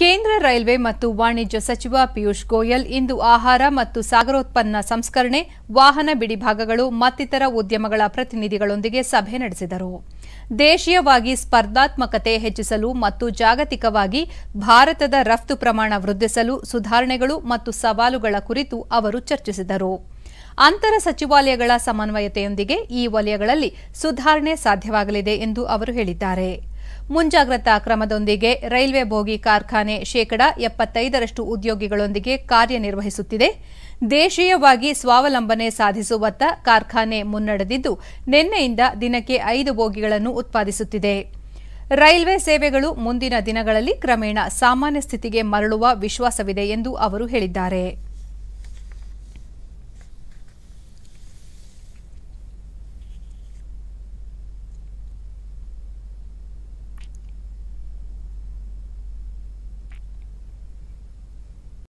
ಕೇಂದ್ರ ರೈಲ್ವೆ ಮತ್ತು ವಾಣಿಜ್ಯ ಸಚಿವ ಪಿಯೂಷ್ ಗೋಯಲ್ ಇಂದು ಆಹಾರ ಮತ್ತು ಸಾಗರೋತ್ಪನ್ನ ಸಂಸ್ಕರಣೆ ವಾಹನ ಬಿಡಿಭಾಗಗಳು ಮತ್ತಿತರ ಉದ್ಯಮಗಳ ಪ್ರತಿನಿಧಿಗಳೊಂದಿಗೆ ಸಭೆ ನಡೆಸಿದರು ದೇಶೀಯವಾಗಿ ಸ್ಪರ್ಧಾತ್ಮಕತೆ ಹೆಚ್ಚಿಸಲು ಮತ್ತು ಜಾಗತಿಕವಾಗಿ ಭಾರತದ ರಫ್ತು ಪ್ರಮಾಣ ವೃದ್ಧಿಸಲು ಸುಧಾರಣೆಗಳು ಮತ್ತು ಸವಾಲುಗಳ ಕುರಿತು ಅವರು ಚರ್ಚಿಸಿದರು ಅಂತರ ಸಚಿವಾಲಯಗಳ ಸಮನ್ವಯತೆಯೊಂದಿಗೆ ಈ ವಲಯಗಳಲ್ಲಿ ಸುಧಾರಣೆ ಸಾಧ್ಯವಾಗಲಿದೆ ಎಂದು ಅವರು ಹೇಳಿದ್ದಾರೆ ಮುಂಜಾಗ್ರತಾ ಕ್ರಮದೊಂದಿಗೆ ರೈಲ್ವೆ ಬೋಗಿ ಕಾರ್ಖಾನೆ ಶೇಕಡಾ ಎಪ್ಪತ್ತೈದರಷ್ಟು ಉದ್ಯೋಗಿಗಳೊಂದಿಗೆ ಕಾರ್ಯನಿರ್ವಹಿಸುತ್ತಿದೆ ದೇಶೀಯವಾಗಿ ಸ್ವಾವಲಂಬನೆ ಸಾಧಿಸುವತ್ತ ಕಾರ್ಖಾನೆ ಮುನ್ನಡೆದಿದ್ದು ನಿನ್ನೆಯಿಂದ ದಿನಕ್ಕೆ ಐದು ಬೋಗಿಗಳನ್ನು ಉತ್ಪಾದಿಸುತ್ತಿದೆ ರೈಲ್ವೆ ಸೇವೆಗಳು ಮುಂದಿನ ದಿನಗಳಲ್ಲಿ ಕ್ರಮೇಣ ಸಾಮಾನ್ಯ ಸ್ಥಿತಿಗೆ ಮರಳುವ ವಿಶ್ವಾಸವಿದೆ ಎಂದು ಅವರು ಹೇಳಿದ್ದಾರೆ